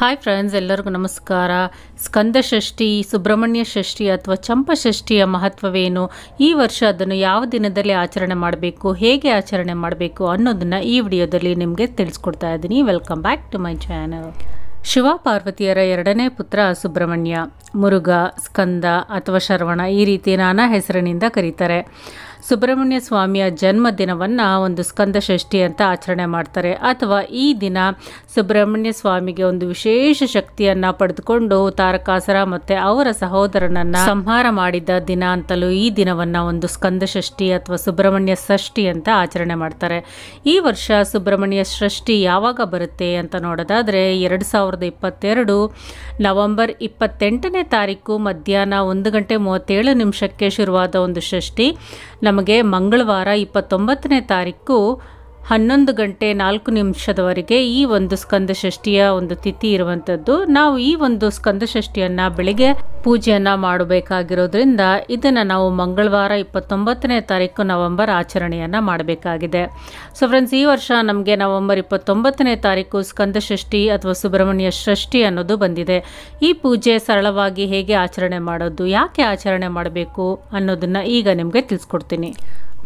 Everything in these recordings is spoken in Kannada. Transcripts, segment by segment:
ಹಾಯ್ ಫ್ರೆಂಡ್ಸ್ ಎಲ್ಲರಿಗೂ ನಮಸ್ಕಾರ ಸ್ಕಂದ ಷಷ್ಠಿ ಸುಬ್ರಹ್ಮಣ್ಯ ಷಷ್ಠಿ ಅಥವಾ ಚಂಪ ಷಷ್ಠಿಯ ಮಹತ್ವವೇನು ಈ ವರ್ಷ ಅದನ್ನು ಯಾವ ದಿನದಲ್ಲಿ ಆಚರಣೆ ಮಾಡಬೇಕು ಹೇಗೆ ಆಚರಣೆ ಮಾಡಬೇಕು ಅನ್ನೋದನ್ನು ಈ ವಿಡಿಯೋದಲ್ಲಿ ನಿಮಗೆ ತಿಳಿಸ್ಕೊಡ್ತಾ ಇದ್ದೀನಿ welcome back to my channel Shiva ಪಾರ್ವತಿಯರ ಎರಡನೇ ಪುತ್ರ ಸುಬ್ರಹ್ಮಣ್ಯ ಮುರುಘ ಸ್ಕಂದ ಅಥವಾ ಶರವಣ ಈ ರೀತಿ ನಾನಾ ಹೆಸರಿನಿಂದ ಕರೀತಾರೆ ಸುಬ್ರಹ್ಮಣ್ಯ ಸ್ವಾಮಿಯ ಜನ್ಮದಿನವನ್ನು ಒಂದು ಸ್ಕಂದ ಷಷ್ಠಿ ಅಂತ ಆಚರಣೆ ಮಾಡ್ತಾರೆ ಅಥವಾ ಈ ದಿನ ಸುಬ್ರಹ್ಮಣ್ಯ ಸ್ವಾಮಿಗೆ ಒಂದು ವಿಶೇಷ ಶಕ್ತಿಯನ್ನು ಪಡೆದುಕೊಂಡು ತಾರಕಾಸರ ಮತ್ತು ಅವರ ಸಹೋದರನನ್ನು ಸಂಹಾರ ಮಾಡಿದ ದಿನ ಅಂತಲೂ ಈ ದಿನವನ್ನು ಒಂದು ಸ್ಕಂದ ಷಷ್ಠಿ ಅಥವಾ ಸುಬ್ರಹ್ಮಣ್ಯ ಷಷ್ಠಿ ಅಂತ ಆಚರಣೆ ಮಾಡ್ತಾರೆ ಈ ವರ್ಷ ಸುಬ್ರಹ್ಮಣ್ಯ ಷಷ್ಠಿ ಯಾವಾಗ ಬರುತ್ತೆ ಅಂತ ನೋಡೋದಾದರೆ ಎರಡು ಸಾವಿರದ ಇಪ್ಪತ್ತೆರಡು ನವೆಂಬರ್ ಇಪ್ಪತ್ತೆಂಟನೇ ತಾರೀಕು ಮಧ್ಯಾಹ್ನ ಒಂದು ಗಂಟೆ ಮೂವತ್ತೇಳು ನಿಮಿಷಕ್ಕೆ ಶುರುವಾದ ಒಂದು ಷಷ್ಠಿ ನಮಗೆ ಮಂಗಳವಾರ ಇಪ್ಪತ್ತೊಂಬತ್ತನೇ ತಾರೀಕು ಹನ್ನೊಂದು ಗಂಟೆ ನಾಲ್ಕು ನಿಮಿಷದವರೆಗೆ ಈ ಒಂದು ಸ್ಕಂದ ಸ್ಕಂದಷಷ್ಠಿಯ ಒಂದು ತಿಥಿ ಇರುವಂಥದ್ದು ನಾವು ಈ ಒಂದು ಸ್ಕಂದಷಷ್ಠಿಯನ್ನು ಬೆಳಿಗ್ಗೆ ಪೂಜೆಯನ್ನು ಮಾಡಬೇಕಾಗಿರೋದ್ರಿಂದ ಇದನ್ನು ನಾವು ಮಂಗಳವಾರ ಇಪ್ಪತ್ತೊಂಬತ್ತನೇ ತಾರೀಕು ನವೆಂಬರ್ ಆಚರಣೆಯನ್ನು ಮಾಡಬೇಕಾಗಿದೆ ಸೊ ಫ್ರೆಂಡ್ಸ್ ಈ ವರ್ಷ ನಮಗೆ ನವೆಂಬರ್ ಇಪ್ಪತ್ತೊಂಬತ್ತನೇ ತಾರೀಕು ಸ್ಕಂದ ಸ್ಕಂದಷಷ್ಠಿ ಅಥವಾ ಸುಬ್ರಹ್ಮಣ್ಯ ಷಷ್ಠಿ ಅನ್ನೋದು ಬಂದಿದೆ ಈ ಪೂಜೆ ಸರಳವಾಗಿ ಹೇಗೆ ಆಚರಣೆ ಮಾಡೋದು ಯಾಕೆ ಆಚರಣೆ ಮಾಡಬೇಕು ಅನ್ನೋದನ್ನು ಈಗ ನಿಮಗೆ ತಿಳಿಸ್ಕೊಡ್ತೀನಿ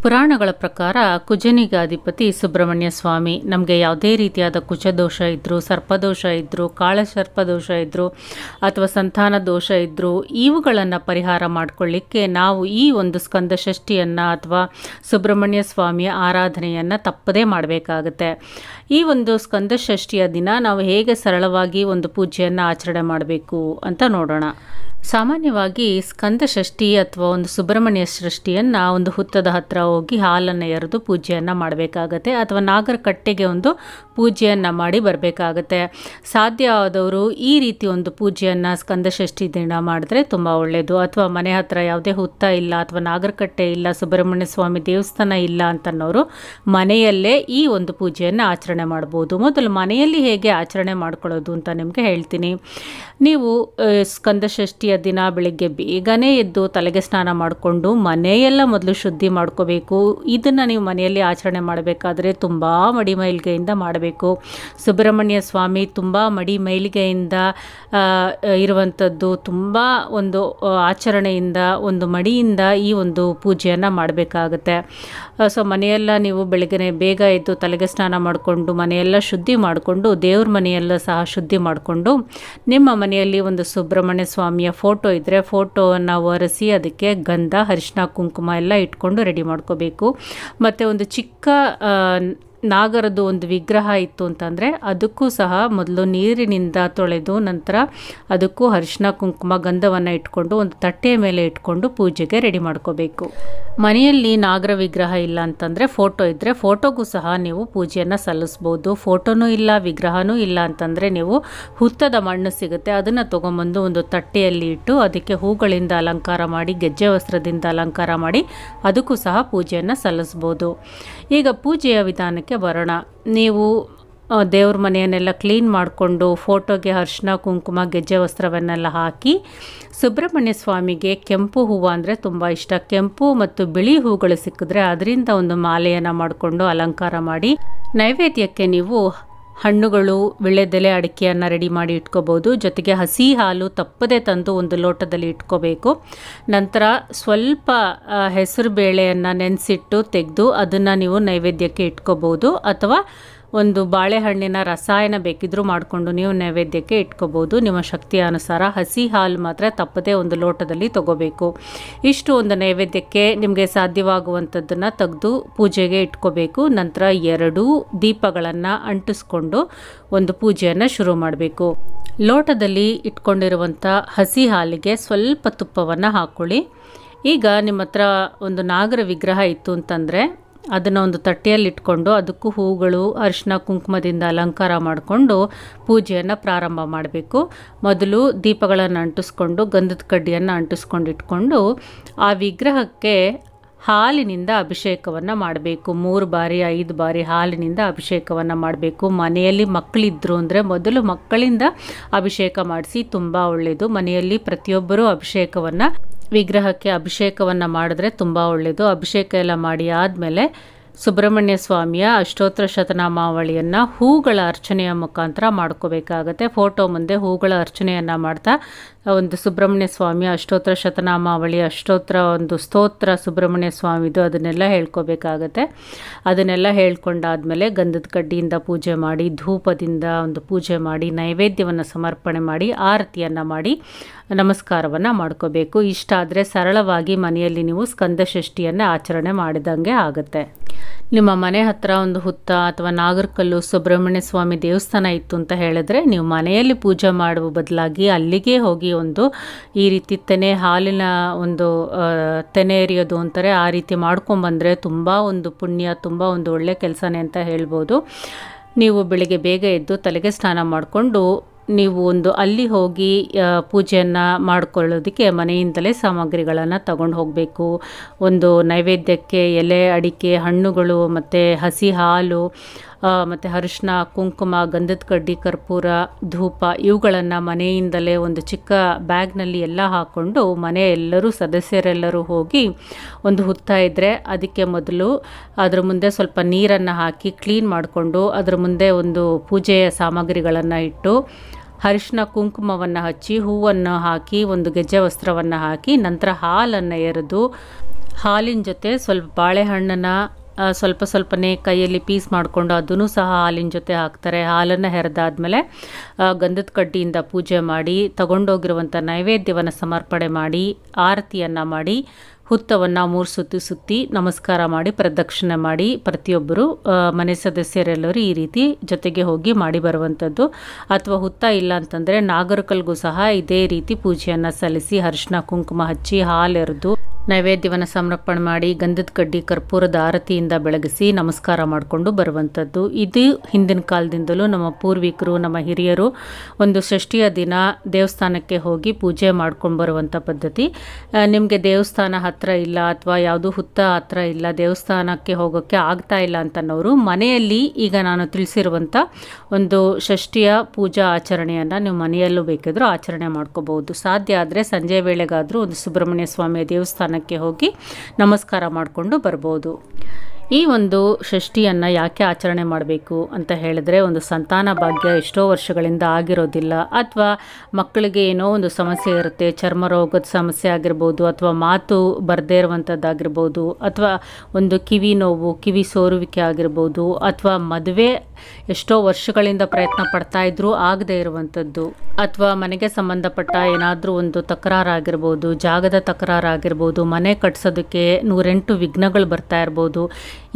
ಪುರಾಣಗಳ ಪ್ರಕಾರ ಕುಜನಿಗಾಧಿಪತಿ ಸುಬ್ರಹ್ಮಣ್ಯ ಸ್ವಾಮಿ ನಮಗೆ ಯಾವುದೇ ರೀತಿಯಾದ ಕುಚದೋಷ ಇದ್ದರು ಸರ್ಪದೋಷ ಇದ್ದರು ಕಾಳಸರ್ಪದೋಷ ಇದ್ದರು ಅಥವಾ ಸಂತಾನ ದೋಷ ಇದ್ದರು ಇವುಗಳನ್ನು ಪರಿಹಾರ ಮಾಡಿಕೊಳ್ಳಿಕ್ಕೆ ನಾವು ಈ ಒಂದು ಸ್ಕಂದ ಷಷ್ಠಿಯನ್ನು ಅಥವಾ ಸುಬ್ರಹ್ಮಣ್ಯ ಸ್ವಾಮಿಯ ಆರಾಧನೆಯನ್ನು ತಪ್ಪದೇ ಮಾಡಬೇಕಾಗುತ್ತೆ ಈ ಒಂದು ಸ್ಕಂದ ಷಷ್ಠಿಯ ದಿನ ನಾವು ಹೇಗೆ ಸರಳವಾಗಿ ಒಂದು ಪೂಜೆಯನ್ನು ಆಚರಣೆ ಮಾಡಬೇಕು ಅಂತ ನೋಡೋಣ ಸಾಮಾನ್ಯವಾಗಿ ಸ್ಕಂದ ಷಷ್ಠಿ ಅಥವಾ ಒಂದು ಸುಬ್ರಹ್ಮಣ್ಯ ಷಷ್ಠಿಯನ್ನು ಒಂದು ಹುತ್ತದ ಹತ್ತಿರ ಹೋಗಿ ಹಾಲನ್ನು ಎರೆದು ಪೂಜೆಯನ್ನು ಮಾಡಬೇಕಾಗತ್ತೆ ಅಥವಾ ನಾಗರ ಕಟ್ಟೆಗೆ ಒಂದು ಪೂಜೆಯನ್ನು ಮಾಡಿ ಬರಬೇಕಾಗತ್ತೆ ಸಾಧ್ಯ ಆದವರು ಈ ರೀತಿ ಒಂದು ಪೂಜೆಯನ್ನು ಸ್ಕಂದ ಷಷ್ಠಿ ದಿನ ಮಾಡಿದ್ರೆ ತುಂಬ ಒಳ್ಳೆಯದು ಅಥವಾ ಮನೆ ಹತ್ತಿರ ಯಾವುದೇ ಹುತ್ತ ಇಲ್ಲ ಅಥವಾ ನಾಗರಕಟ್ಟೆ ಇಲ್ಲ ಸುಬ್ರಹ್ಮಣ್ಯ ಸ್ವಾಮಿ ದೇವಸ್ಥಾನ ಇಲ್ಲ ಅಂತನವರು ಮನೆಯಲ್ಲೇ ಈ ಒಂದು ಪೂಜೆಯನ್ನು ಆಚರಣೆ ಮಾಡ್ಬೋದು ಮೊದಲು ಮನೆಯಲ್ಲಿ ಹೇಗೆ ಆಚರಣೆ ಮಾಡ್ಕೊಳ್ಳೋದು ಅಂತ ನಿಮಗೆ ಹೇಳ್ತೀನಿ ನೀವು ಸ್ಕಂದ ಷಷ್ಠಿ ದಿನ ಬೆಳಗ್ಗೆ ಬೇಗನೆ ಎದ್ದು ತಲೆಗೆ ಸ್ನಾನ ಮಾಡಿಕೊಂಡು ಮನೆಯೆಲ್ಲ ಮೊದಲು ಶುದ್ಧಿ ಮಾಡ್ಕೋಬೇಕು ಇದನ್ನು ನೀವು ಮನೆಯಲ್ಲಿ ಆಚರಣೆ ಮಾಡಬೇಕಾದ್ರೆ ತುಂಬ ಮಡಿ ಮೈಲಿಗೆಯಿಂದ ಮಾಡಬೇಕು ಸುಬ್ರಹ್ಮಣ್ಯ ಸ್ವಾಮಿ ತುಂಬ ಮಡಿ ಮೈಲಿಗೆಯಿಂದ ಇರುವಂಥದ್ದು ತುಂಬ ಒಂದು ಆಚರಣೆಯಿಂದ ಒಂದು ಮಡಿಯಿಂದ ಈ ಒಂದು ಪೂಜೆಯನ್ನು ಮಾಡಬೇಕಾಗುತ್ತೆ ಸೊ ಮನೆಯೆಲ್ಲ ನೀವು ಬೆಳಗ್ಗೆ ಬೇಗ ಎದ್ದು ತಲೆಗೆ ಸ್ನಾನ ಮಾಡಿಕೊಂಡು ಮನೆಯೆಲ್ಲ ಶುದ್ಧಿ ಮಾಡಿಕೊಂಡು ದೇವ್ರ ಮನೆಯೆಲ್ಲ ಸಹ ಶುದ್ಧಿ ಮಾಡಿಕೊಂಡು ನಿಮ್ಮ ಮನೆಯಲ್ಲಿ ಒಂದು ಸುಬ್ರಹ್ಮಣ್ಯ ಸ್ವಾಮಿಯ ಫೋಟೋ ಇದ್ದರೆ ಫೋಟೋವನ್ನು ಒರೆಸಿ ಅದಕ್ಕೆ ಗಂಧ ಅರಿಶಿನ ಕುಂಕುಮ ಎಲ್ಲ ಇಟ್ಕೊಂಡು ರೆಡಿ ಮಾಡ್ಕೋಬೇಕು ಮತ್ತು ಒಂದು ಚಿಕ್ಕ ನಾಗರದ್ದು ಒಂದು ವಿಗ್ರಹ ಇತ್ತು ಅಂತಂದರೆ ಅದಕ್ಕೂ ಸಹ ಮೊದಲು ನೀರಿನಿಂದ ತೊಳೆದು ನಂತರ ಅದಕ್ಕೂ ಅರಿಶಿನ ಕುಂಕುಮ ಗಂಧವನ್ನು ಇಟ್ಕೊಂಡು ಒಂದು ತಟ್ಟೆಯ ಮೇಲೆ ಇಟ್ಕೊಂಡು ಪೂಜೆಗೆ ರೆಡಿ ಮಾಡ್ಕೋಬೇಕು ಮನೆಯಲ್ಲಿ ನಾಗರ ವಿಗ್ರಹ ಇಲ್ಲ ಅಂತಂದರೆ ಫೋಟೋ ಇದ್ದರೆ ಫೋಟೋಗೂ ಸಹ ನೀವು ಪೂಜೆಯನ್ನು ಸಲ್ಲಿಸ್ಬೋದು ಫೋಟೋನೂ ಇಲ್ಲ ವಿಗ್ರಹನೂ ಇಲ್ಲ ಅಂತಂದರೆ ನೀವು ಹುತ್ತದ ಮಣ್ಣು ಸಿಗುತ್ತೆ ಅದನ್ನು ತೊಗೊಂಬಂದು ಒಂದು ತಟ್ಟೆಯಲ್ಲಿ ಇಟ್ಟು ಅದಕ್ಕೆ ಹೂಗಳಿಂದ ಅಲಂಕಾರ ಮಾಡಿ ಗೆಜ್ಜೆ ವಸ್ತ್ರದಿಂದ ಅಲಂಕಾರ ಮಾಡಿ ಅದಕ್ಕೂ ಸಹ ಪೂಜೆಯನ್ನು ಸಲ್ಲಿಸ್ಬೋದು ಈಗ ಪೂಜೆಯ ವಿಧಾನಕ್ಕೆ ಬರೋಣ ನೀವು ದೇವ್ರ ಮನೆಯನ್ನೆಲ್ಲ ಕ್ಲೀನ್ ಮಾಡಿಕೊಂಡು ಫೋಟೋಗೆ ಅರ್ಶಿನ ಕುಂಕುಮ ಗೆಜ್ಜೆ ವಸ್ತ್ರವನ್ನೆಲ್ಲ ಹಾಕಿ ಸುಬ್ರಹ್ಮಣ್ಯ ಸ್ವಾಮಿಗೆ ಕೆಂಪು ಹೂವು ಅಂದರೆ ತುಂಬ ಇಷ್ಟ ಕೆಂಪು ಮತ್ತು ಬಿಳಿ ಹೂಗಳು ಸಿಕ್ಕಿದ್ರೆ ಅದರಿಂದ ಒಂದು ಮಾಲೆಯನ್ನು ಮಾಡಿಕೊಂಡು ಅಲಂಕಾರ ಮಾಡಿ ನೈವೇದ್ಯಕ್ಕೆ ನೀವು ಹಣ್ಣುಗಳು ವಿಳೆದೆಲೆ ಅಡಿಕೆಯನ್ನು ರೆಡಿ ಮಾಡಿ ಇಟ್ಕೋಬೋದು ಜೊತೆಗೆ ಹಸಿ ಹಾಲು ತಪ್ಪದೆ ತಂದು ಒಂದು ಲೋಟದಲ್ಲಿ ಇಟ್ಕೋಬೇಕು ನಂತರ ಸ್ವಲ್ಪ ಹೆಸರು ಬೇಳೆಯನ್ನು ನೆನೆಸಿಟ್ಟು ತೆಗೆದು ಅದನ್ನು ನೀವು ನೈವೇದ್ಯಕ್ಕೆ ಇಟ್ಕೋಬೋದು ಅಥವಾ ಒಂದು ಬಾಳೆಹಣ್ಣಿನ ರಸಾಯನ ಬೇಕಿದ್ದರೂ ಮಾಡಿಕೊಂಡು ನೀವು ನೈವೇದ್ಯಕ್ಕೆ ಇಟ್ಕೋಬೋದು ನಿಮ್ಮ ಶಕ್ತಿಯ ಅನುಸಾರ ಹಸಿ ಹಾಲು ಮಾತ್ರ ತಪ್ಪದೇ ಒಂದು ಲೋಟದಲ್ಲಿ ತಗೋಬೇಕು ಇಷ್ಟು ಒಂದು ನೈವೇದ್ಯಕ್ಕೆ ನಿಮಗೆ ಸಾಧ್ಯವಾಗುವಂಥದ್ದನ್ನು ತೆಗೆದು ಪೂಜೆಗೆ ಇಟ್ಕೋಬೇಕು ನಂತರ ಎರಡೂ ದೀಪಗಳನ್ನು ಅಂಟಿಸ್ಕೊಂಡು ಒಂದು ಪೂಜೆಯನ್ನು ಶುರು ಮಾಡಬೇಕು ಲೋಟದಲ್ಲಿ ಇಟ್ಕೊಂಡಿರುವಂಥ ಹಸಿ ಹಾಲಿಗೆ ಸ್ವಲ್ಪ ತುಪ್ಪವನ್ನು ಹಾಕ್ಕೊಳ್ಳಿ ಈಗ ನಿಮ್ಮ ಹತ್ರ ಒಂದು ನಾಗರ ವಿಗ್ರಹ ಇತ್ತು ಅಂತಂದರೆ ಅದನ್ನು ಒಂದು ತಟ್ಟೆಯಲ್ಲಿ ಇಟ್ಕೊಂಡು ಅದಕ್ಕೂ ಹೂಗಳು ಅರಿಶಿನ ಕುಂಕುಮದಿಂದ ಅಲಂಕಾರ ಮಾಡಿಕೊಂಡು ಪೂಜೆಯನ್ನು ಪ್ರಾರಂಭ ಮಾಡಬೇಕು ಮೊದಲು ದೀಪಗಳನ್ನು ಅಂಟಿಸ್ಕೊಂಡು ಗಂಧದ ಕಡ್ಡಿಯನ್ನು ಅಂಟಿಸ್ಕೊಂಡು ಇಟ್ಕೊಂಡು ಆ ವಿಗ್ರಹಕ್ಕೆ ಹಾಲಿನಿಂದ ಅಭಿಷೇಕವನ್ನು ಮಾಡಬೇಕು ಮೂರು ಬಾರಿ ಐದು ಬಾರಿ ಹಾಲಿನಿಂದ ಅಭಿಷೇಕವನ್ನು ಮಾಡಬೇಕು ಮನೆಯಲ್ಲಿ ಮಕ್ಕಳಿದ್ದರು ಅಂದರೆ ಮೊದಲು ಮಕ್ಕಳಿಂದ ಅಭಿಷೇಕ ಮಾಡಿಸಿ ತುಂಬ ಒಳ್ಳೆಯದು ಮನೆಯಲ್ಲಿ ಪ್ರತಿಯೊಬ್ಬರೂ ಅಭಿಷೇಕವನ್ನು ವಿಗ್ರಹಕ್ಕೆ ಅಭಿಷೇಕವನ್ನು ಮಾಡಿದ್ರೆ ತುಂಬ ಒಳ್ಳೆಯದು ಅಭಿಷೇಕ ಎಲ್ಲ ಮಾಡಿ ಆದಮೇಲೆ ಸುಬ್ರಹ್ಮಣ್ಯ ಸ್ವಾಮಿಯ ಅಷ್ಟೋತ್ತರ ಶತನಾಮಾವಳಿಯನ್ನು ಹೂಗಳ ಅರ್ಚನೆಯ ಮುಖಾಂತರ ಮಾಡ್ಕೋಬೇಕಾಗತ್ತೆ ಫೋಟೋ ಮುಂದೆ ಹೂಗಳ ಅರ್ಚನೆಯನ್ನು ಮಾಡ್ತಾ ಒಂದು ಸುಬ್ರಹ್ಮಣ್ಯ ಸ್ವಾಮಿಯ ಅಷ್ಟೋತ್ತರ ಶತನಾಮಾವಳಿ ಅಷ್ಟೋತ್ತರ ಒಂದು ಸ್ತೋತ್ರ ಸುಬ್ರಹ್ಮಣ್ಯ ಸ್ವಾಮಿದು ಅದನ್ನೆಲ್ಲ ಹೇಳ್ಕೋಬೇಕಾಗತ್ತೆ ಅದನ್ನೆಲ್ಲ ಹೇಳ್ಕೊಂಡಾದಮೇಲೆ ಗಂಧದ ಕಡ್ಡಿಯಿಂದ ಪೂಜೆ ಮಾಡಿ ಧೂಪದಿಂದ ಒಂದು ಪೂಜೆ ಮಾಡಿ ನೈವೇದ್ಯವನ್ನು ಸಮರ್ಪಣೆ ಮಾಡಿ ಆರತಿಯನ್ನು ಮಾಡಿ ನಮಸ್ಕಾರವನ್ನು ಮಾಡ್ಕೋಬೇಕು ಇಷ್ಟ ಸರಳವಾಗಿ ಮನೆಯಲ್ಲಿ ನೀವು ಸ್ಕಂದಷಷ್ಠಿಯನ್ನು ಆಚರಣೆ ಮಾಡಿದಂಗೆ ಆಗುತ್ತೆ ನಿಮ್ಮ ಮನೆ ಹತ್ತಿರ ಒಂದು ಹುತ್ತ ಅಥವಾ ನಾಗರಕಲ್ಲು ಸುಬ್ರಹ್ಮಣ್ಯ ಸ್ವಾಮಿ ದೇವಸ್ಥಾನ ಇತ್ತು ಅಂತ ಹೇಳಿದ್ರೆ ನೀವು ಮನೆಯಲ್ಲಿ ಪೂಜೆ ಮಾಡುವ ಬದಲಾಗಿ ಅಲ್ಲಿಗೆ ಹೋಗಿ ಒಂದು ಈ ರೀತಿ ತೆನೆ ಹಾಲಿನ ಒಂದು ತೆನೆ ಎರಿಯೋದು ಅಂತಾರೆ ಆ ರೀತಿ ಮಾಡ್ಕೊಂಬಂದರೆ ತುಂಬ ಒಂದು ಪುಣ್ಯ ತುಂಬ ಒಂದು ಒಳ್ಳೆಯ ಕೆಲಸನೇ ಅಂತ ಹೇಳ್ಬೋದು ನೀವು ಬೆಳಿಗ್ಗೆ ಬೇಗ ಎದ್ದು ತಲೆಗೆ ಸ್ನಾನ ಮಾಡಿಕೊಂಡು ನೀವು ಒಂದು ಅಲ್ಲಿ ಹೋಗಿ ಪೂಜೆಯನ್ನು ಮಾಡಿಕೊಳ್ಳೋದಕ್ಕೆ ಮನೆಯಿಂದಲೇ ಸಾಮಗ್ರಿಗಳನ್ನು ತಗೊಂಡು ಹೋಗಬೇಕು ಒಂದು ನೈವೇದ್ಯಕ್ಕೆ ಎಲೆ ಅಡಿಕೆ ಹಣ್ಣುಗಳು ಮತ್ತು ಹಸಿ ಹಾಲು ಮತ್ತು ಅರಿಶಿನ ಕುಂಕುಮ ಗಂಧದ ಕಡ್ಡಿ ಕರ್ಪೂರ ಧೂಪ ಇವುಗಳನ್ನು ಮನೆಯಿಂದಲೇ ಒಂದು ಚಿಕ್ಕ ಬ್ಯಾಗ್ನಲ್ಲಿ ಎಲ್ಲ ಹಾಕ್ಕೊಂಡು ಮನೆ ಎಲ್ಲರೂ ಸದಸ್ಯರೆಲ್ಲರೂ ಹೋಗಿ ಒಂದು ಹುತ್ತ ಇದ್ದರೆ ಅದಕ್ಕೆ ಮೊದಲು ಅದರ ಮುಂದೆ ಸ್ವಲ್ಪ ನೀರನ್ನು ಹಾಕಿ ಕ್ಲೀನ್ ಮಾಡಿಕೊಂಡು ಅದರ ಮುಂದೆ ಒಂದು ಪೂಜೆಯ ಸಾಮಗ್ರಿಗಳನ್ನು ಇಟ್ಟು ಅರಿಶಿನ ಕುಂಕುಮವನ್ನು ಹಚ್ಚಿ ಹೂವನ್ನು ಹಾಕಿ ಒಂದು ಗೆಜ್ಜೆ ವಸ್ತ್ರವನ್ನು ಹಾಕಿ ನಂತರ ಹಾಲನ್ನು ಎರೆದು ಹಾಲಿನ ಜೊತೆ ಸ್ವಲ್ಪ ಬಾಳೆಹಣ್ಣನ್ನು ಸ್ವಲ್ಪ ಸ್ವಲ್ಪನೇ ಕೈಯಲ್ಲಿ ಪೀಸ್ ಮಾಡಿಕೊಂಡು ಅದನ್ನು ಸಹ ಹಾಲಿನ ಜೊತೆ ಹಾಕ್ತಾರೆ ಹಾಲನ್ನು ಹೆರೆದಾದ್ಮೇಲೆ ಗಂಧದ ಕಡ್ಡಿಯಿಂದ ಪೂಜೆ ಮಾಡಿ ತಗೊಂಡೋಗಿರುವಂಥ ನೈವೇದ್ಯವನ್ನು ಸಮರ್ಪಣೆ ಮಾಡಿ ಆರತಿಯನ್ನು ಮಾಡಿ ಹುತ್ತವನ್ನು ಮೂರು ಸುತ್ತಿ ಸುತ್ತಿ ನಮಸ್ಕಾರ ಮಾಡಿ ಪ್ರದಕ್ಷಿಣೆ ಮಾಡಿ ಪ್ರತಿಯೊಬ್ಬರು ಮನೆ ಸದಸ್ಯರೆಲ್ಲರೂ ಈ ರೀತಿ ಜೊತೆಗೆ ಹೋಗಿ ಮಾಡಿ ಬರುವಂಥದ್ದು ಅಥವಾ ಹುತ್ತ ಇಲ್ಲ ಅಂತಂದರೆ ನಾಗರಕಲ್ಗೂ ಸಹ ಇದೇ ರೀತಿ ಪೂಜೆಯನ್ನು ಸಲ್ಲಿಸಿ ಅರಿಶಿನ ಕುಂಕುಮ ಹಚ್ಚಿ ಹಾಲೆರೆದು ನೈವೇದ್ಯವನ್ನು ಸಮರ್ಪಣೆ ಮಾಡಿ ಗಂಧದ ಕಡ್ಡಿ ಕರ್ಪೂರದ ಆರತಿಯಿಂದ ಬೆಳಗಿಸಿ ನಮಸ್ಕಾರ ಮಾಡಿಕೊಂಡು ಬರುವಂಥದ್ದು ಇದು ಹಿಂದಿನ ಕಾಲದಿಂದಲೂ ನಮ್ಮ ಪೂರ್ವಿಕರು ನಮ್ಮ ಹಿರಿಯರು ಒಂದು ಷಷ್ಠಿಯ ದಿನ ದೇವಸ್ಥಾನಕ್ಕೆ ಹೋಗಿ ಪೂಜೆ ಮಾಡ್ಕೊಂಡು ಬರುವಂಥ ಪದ್ಧತಿ ನಿಮಗೆ ದೇವಸ್ಥಾನ ಹತ್ತಿರ ಇಲ್ಲ ಅಥವಾ ಯಾವುದು ಹುತ್ತ ಹತ್ತಿರ ಇಲ್ಲ ದೇವಸ್ಥಾನಕ್ಕೆ ಹೋಗೋಕ್ಕೆ ಆಗ್ತಾ ಇಲ್ಲ ಅಂತನವರು ಮನೆಯಲ್ಲಿ ಈಗ ನಾನು ತಿಳಿಸಿರುವಂಥ ಒಂದು ಷಷ್ಠಿಯ ಪೂಜಾ ಆಚರಣೆಯನ್ನು ನೀವು ಮನೆಯಲ್ಲೂ ಬೇಕಿದ್ರೂ ಆಚರಣೆ ಮಾಡ್ಕೋಬಹುದು ಸಾಧ್ಯ ಆದರೆ ಸಂಜೆ ವೇಳೆಗಾದರೂ ಒಂದು ಸುಬ್ರಹ್ಮಣ್ಯ ಸ್ವಾಮಿಯ ದೇವಸ್ಥಾನ ದೇವಸ್ಥಾನಕ್ಕೆ ಹೋಗಿ ನಮಸ್ಕಾರ ಮಾಡಿಕೊಂಡು ಬರ್ಬೋದು ಈ ಒಂದು ಷಷ್ಠಿಯನ್ನು ಯಾಕೆ ಆಚರಣೆ ಮಾಡಬೇಕು ಅಂತ ಹೇಳಿದ್ರೆ ಒಂದು ಸಂತಾನ ಭಾಗ್ಯ ಎಷ್ಟೋ ವರ್ಷಗಳಿಂದ ಆಗಿರೋದಿಲ್ಲ ಅಥವಾ ಮಕ್ಕಳಿಗೆ ಏನೋ ಒಂದು ಸಮಸ್ಯೆ ಇರುತ್ತೆ ಚರ್ಮ ರೋಗದ ಸಮಸ್ಯೆ ಆಗಿರ್ಬೋದು ಅಥವಾ ಮಾತು ಬರದೇ ಇರುವಂಥದ್ದಾಗಿರ್ಬೋದು ಅಥವಾ ಒಂದು ಕಿವಿ ನೋವು ಕಿವಿ ಸೋರುವಿಕೆ ಆಗಿರ್ಬೋದು ಅಥವಾ ಮದುವೆ ಎಷ್ಟೋ ವರ್ಷಗಳಿಂದ ಪ್ರಯತ್ನ ಪಡ್ತಾ ಇದ್ದರೂ ಆಗದೇ ಇರುವಂಥದ್ದು ಅಥವಾ ಮನೆಗೆ ಸಂಬಂಧಪಟ್ಟ ಏನಾದರೂ ಒಂದು ತಕರಾರಾಗಿರ್ಬೋದು ಜಾಗದ ತಕರಾರಾಗಿರ್ಬೋದು ಮನೆ ಕಟ್ಸೋದಕ್ಕೆ ನೂರೆಂಟು ವಿಘ್ನಗಳು ಬರ್ತಾ ಇರ್ಬೋದು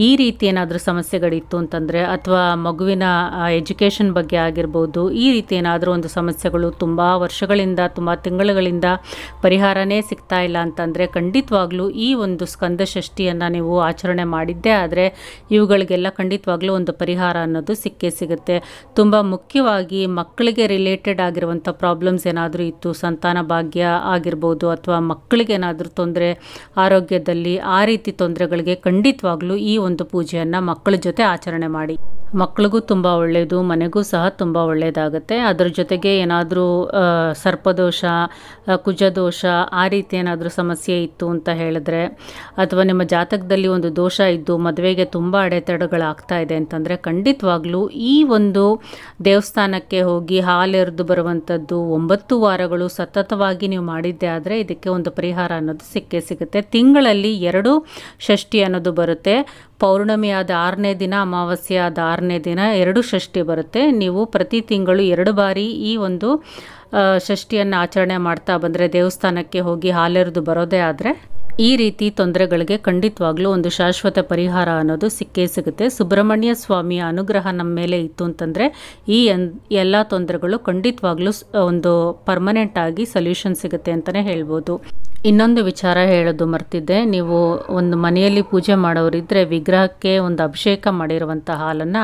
ಈ ರೀತಿ ಏನಾದರೂ ಸಮಸ್ಯೆಗಳಿತ್ತು ಅಂತಂದರೆ ಅಥವಾ ಮಗುವಿನ ಎಜುಕೇಷನ್ ಬಗ್ಗೆ ಆಗಿರ್ಬೋದು ಈ ರೀತಿ ಏನಾದರೂ ಒಂದು ಸಮಸ್ಯೆಗಳು ತುಂಬ ವರ್ಷಗಳಿಂದ ತುಂಬ ತಿಂಗಳುಗಳಿಂದ ಪರಿಹಾರನೇ ಸಿಗ್ತಾ ಇಲ್ಲ ಅಂತಂದರೆ ಖಂಡಿತವಾಗ್ಲೂ ಈ ಒಂದು ಸ್ಕಂದ ಷಷ್ಟಿಯನ್ನು ನೀವು ಆಚರಣೆ ಮಾಡಿದ್ದೇ ಆದರೆ ಇವುಗಳಿಗೆಲ್ಲ ಖಂಡಿತವಾಗ್ಲೂ ಒಂದು ಪರಿಹಾರ ಅನ್ನೋದು ಸಿಕ್ಕೇ ಸಿಗುತ್ತೆ ತುಂಬ ಮುಖ್ಯವಾಗಿ ಮಕ್ಕಳಿಗೆ ರಿಲೇಟೆಡ್ ಆಗಿರುವಂಥ ಪ್ರಾಬ್ಲಮ್ಸ್ ಏನಾದರೂ ಇತ್ತು ಸಂತಾನ ಭಾಗ್ಯ ಆಗಿರ್ಬೋದು ಅಥವಾ ಮಕ್ಕಳಿಗೆ ಏನಾದರೂ ತೊಂದರೆ ಆರೋಗ್ಯದಲ್ಲಿ ಆ ರೀತಿ ತೊಂದರೆಗಳಿಗೆ ಖಂಡಿತವಾಗ್ಲೂ ಈ ಒಂದು ಪೂಜೆಯನ್ನು ಮಕ್ಕಳ ಜೊತೆ ಆಚರಣೆ ಮಾಡಿ ಮಕ್ಳಿಗೂ ತುಂಬ ಒಳ್ಳೆಯದು ಮನೆಗೂ ಸಹ ತುಂಬ ಒಳ್ಳೆಯದಾಗುತ್ತೆ ಅದ್ರ ಜೊತೆಗೆ ಏನಾದರೂ ಸರ್ಪದೋಷ ಕುಜದೋಷ ಆ ರೀತಿ ಏನಾದರೂ ಸಮಸ್ಯೆ ಇತ್ತು ಅಂತ ಹೇಳಿದ್ರೆ ಅಥವಾ ನಿಮ್ಮ ಜಾತಕದಲ್ಲಿ ಒಂದು ದೋಷ ಇದ್ದು ಮದುವೆಗೆ ತುಂಬ ಅಡೆತಡೆಗಳಾಗ್ತಾ ಇದೆ ಅಂತಂದರೆ ಖಂಡಿತವಾಗ್ಲೂ ಈ ಒಂದು ದೇವಸ್ಥಾನಕ್ಕೆ ಹೋಗಿ ಹಾಲು ಹಾಲೆರೆದು ಬರುವಂಥದ್ದು ಒಂಬತ್ತು ವಾರಗಳು ಸತತವಾಗಿ ನೀವು ಮಾಡಿದ್ದೆ ಆದರೆ ಇದಕ್ಕೆ ಒಂದು ಪರಿಹಾರ ಅನ್ನೋದು ಸಿಕ್ಕೇ ಸಿಗುತ್ತೆ ತಿಂಗಳಲ್ಲಿ ಎರಡು ಷಷ್ಠಿ ಅನ್ನೋದು ಬರುತ್ತೆ ಆದ ಆರನೇ ದಿನ ಅಮಾವಾಸ್ಯೆಯಾದ ಆರನೇ ದಿನ ಎರಡು ಷಷ್ಠಿ ಬರುತ್ತೆ ನೀವು ಪ್ರತಿ ತಿಂಗಳು ಎರಡು ಬಾರಿ ಈ ಒಂದು ಷಷ್ಠಿಯನ್ನು ಆಚರಣೆ ಮಾಡ್ತಾ ಬಂದರೆ ದೇವಸ್ಥಾನಕ್ಕೆ ಹೋಗಿ ಹಾಲೆರೆದು ಬರೋದೇ ಆದರೆ ಈ ರೀತಿ ತೊಂದರೆಗಳಿಗೆ ಖಂಡಿತವಾಗ್ಲೂ ಒಂದು ಶಾಶ್ವತ ಪರಿಹಾರ ಅನ್ನೋದು ಸಿಕ್ಕೇ ಸಿಗುತ್ತೆ ಸುಬ್ರಹ್ಮಣ್ಯ ಸ್ವಾಮಿಯ ಅನುಗ್ರಹ ನಮ್ಮ ಮೇಲೆ ಇತ್ತು ಅಂತಂದರೆ ಈ ಎಲ್ಲ ತೊಂದರೆಗಳು ಖಂಡಿತವಾಗ್ಲೂ ಒಂದು ಪರ್ಮನೆಂಟ್ ಆಗಿ ಸೊಲ್ಯೂಷನ್ ಸಿಗುತ್ತೆ ಅಂತಲೇ ಹೇಳ್ಬೋದು ಇನ್ನೊಂದು ವಿಚಾರ ಹೇಳೋದು ಮರ್ತಿದ್ದೆ ನೀವು ಒಂದು ಮನೆಯಲ್ಲಿ ಪೂಜೆ ಮಾಡೋರಿದ್ದರೆ ವಿಗ್ರಹಕ್ಕೆ ಒಂದು ಅಭಿಷೇಕ ಮಾಡಿರುವಂಥ ಹಾಲನ್ನು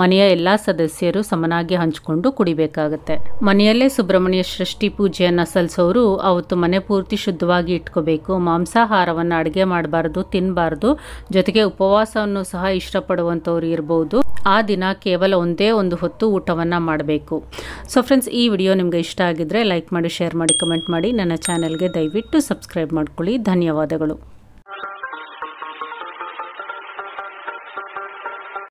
ಮನೆಯ ಎಲ್ಲ ಸದಸ್ಯರು ಸಮನಾಗಿ ಹಂಚಿಕೊಂಡು ಕುಡಿಬೇಕಾಗತ್ತೆ ಮನೆಯಲ್ಲೇ ಸುಬ್ರಹ್ಮಣ್ಯ ಷಷ್ಠಿ ಪೂಜೆಯನ್ನು ಸಲ್ಲಿಸೋರು ಅವತ್ತು ಮನೆ ಪೂರ್ತಿ ಶುದ್ಧವಾಗಿ ಇಟ್ಕೋಬೇಕು ಮಾಂಸ ಮಾಂಸಾಹಾರವನ್ನು ಅಡುಗೆ ಮಾಡಬಾರ್ದು ತಿನ್ನಬಾರ್ದು ಜೊತೆಗೆ ಉಪವಾಸವನ್ನು ಸಹ ಇಷ್ಟಪಡುವಂಥವ್ರು ಇರ್ಬೋದು ಆ ದಿನ ಕೇವಲ ಒಂದೇ ಒಂದು ಹೊತ್ತು ಊಟವನ್ನು ಮಾಡಬೇಕು ಸೊ ಫ್ರೆಂಡ್ಸ್ ಈ ವಿಡಿಯೋ ನಿಮಗೆ ಇಷ್ಟ ಆಗಿದ್ದರೆ ಲೈಕ್ ಮಾಡಿ ಶೇರ್ ಮಾಡಿ ಕಮೆಂಟ್ ಮಾಡಿ ನನ್ನ ಚಾನಲ್ಗೆ ದಯವಿಟ್ಟು ಸಬ್ಸ್ಕ್ರೈಬ್ ಮಾಡ್ಕೊಳ್ಳಿ ಧನ್ಯವಾದಗಳು